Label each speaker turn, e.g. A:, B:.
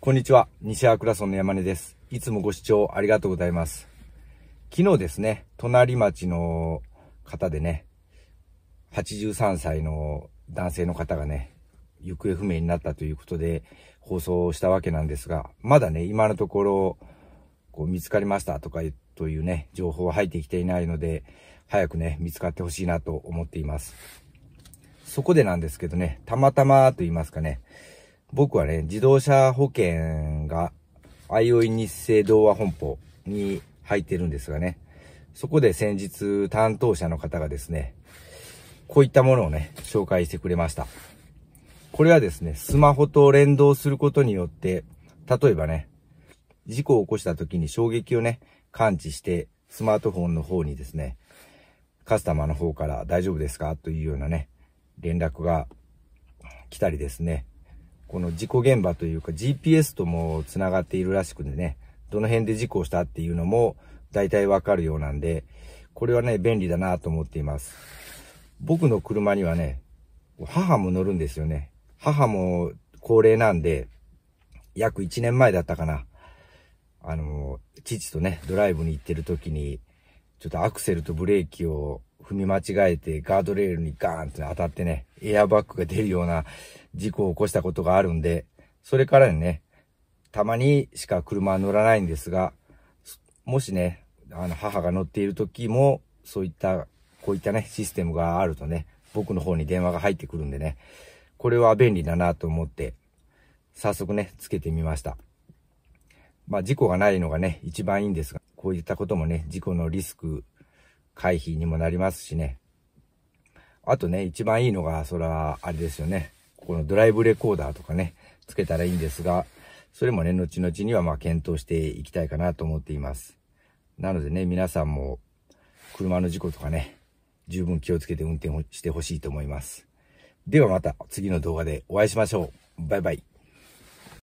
A: こんにちは。西アクラソンの山根です。いつもご視聴ありがとうございます。昨日ですね、隣町の方でね、83歳の男性の方がね、行方不明になったということで放送したわけなんですが、まだね、今のところ、こう見つかりましたとかというね、情報は入ってきていないので、早くね、見つかってほしいなと思っています。そこでなんですけどね、たまたまと言いますかね、僕はね、自動車保険が、あいおい日清童話本舗に入ってるんですがね、そこで先日担当者の方がですね、こういったものをね、紹介してくれました。これはですね、スマホと連動することによって、例えばね、事故を起こした時に衝撃をね、感知して、スマートフォンの方にですね、カスタマーの方から大丈夫ですかというようなね、連絡が来たりですね、この事故現場というか GPS とも繋がっているらしくてね、どの辺で事故したっていうのも大体わかるようなんで、これはね、便利だなと思っています。僕の車にはね、母も乗るんですよね。母も高齢なんで、約1年前だったかな。あの、父とね、ドライブに行ってる時に、ちょっとアクセルとブレーキを踏み間違えてガードレールにガーンって当たってね、エアバッグが出るような事故を起こしたことがあるんで、それからね、たまにしか車は乗らないんですが、もしね、あの、母が乗っている時も、そういった、こういったね、システムがあるとね、僕の方に電話が入ってくるんでね、これは便利だなと思って、早速ね、つけてみました。まあ、事故がないのがね、一番いいんですが、こういったこともね、事故のリスク回避にもなりますしね。あとね、一番いいのが、そら、あれですよね。このドライブレコーダーとかね、つけたらいいんですが、それもね、後々にはまあ検討していきたいかなと思っています。なのでね、皆さんも車の事故とかね、十分気をつけて運転をしてほしいと思います。ではまた次の動画でお会いしましょう。バイバイ。